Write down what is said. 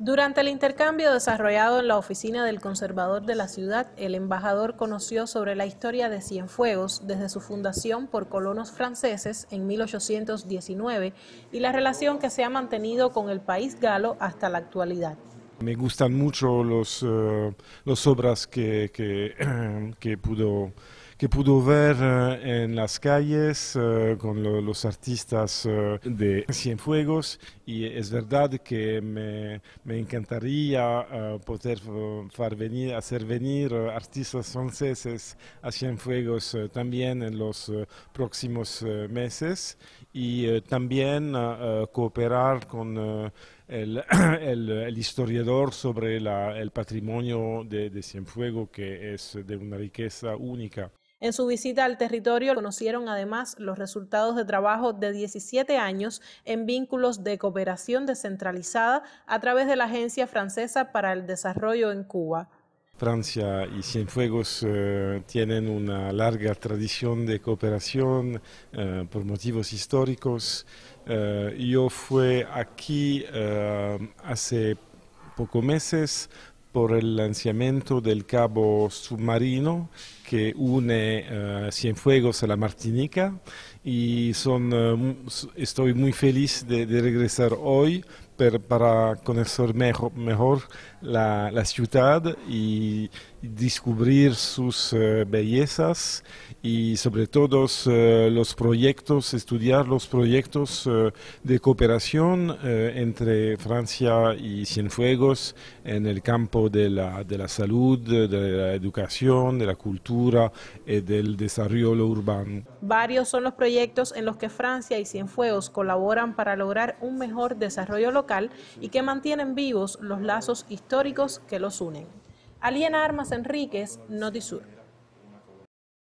Durante el intercambio desarrollado en la oficina del conservador de la ciudad, el embajador conoció sobre la historia de Cienfuegos desde su fundación por colonos franceses en 1819 y la relación que se ha mantenido con el país galo hasta la actualidad. Me gustan mucho eh, las obras que, que pudo que pudo ver eh, en las calles eh, con los artistas eh, de Cienfuegos y es verdad que me, encantaría poder hacer venir artistas franceses a Cienfuegos también en los próximos meses y también cooperar con el, el, historiador sobre el patrimonio de Cienfuegos que es de una riqueza única. En su visita al territorio conocieron además los resultados de trabajo de 17 años en vínculos de cooperación descentralizada a través de la Agencia Francesa para el Desarrollo en Cuba. Francia y Cienfuegos eh, tienen una larga tradición de cooperación eh, por motivos históricos. Eh, yo fui aquí hace pocos meses por el lanzamiento del cabo submarino que une eh, Cienfuegos a la Martinica y son, eh, estoy muy feliz de, regresar hoy para conocer mejor, mejor la, ciudad y descubrir sus eh, bellezas y sobre todo los proyectos, estudiar los proyectos de cooperación entre Francia y Cienfuegos en el campo de la salud, de la educación, de la cultura eh, del desarrollo urbano. Varios son los proyectos en los que Francia y Cienfuegos colaboran para lograr un mejor desarrollo local y que mantienen vivos los lazos históricos que los unen. Aliena Armas Enríquez, Notisur.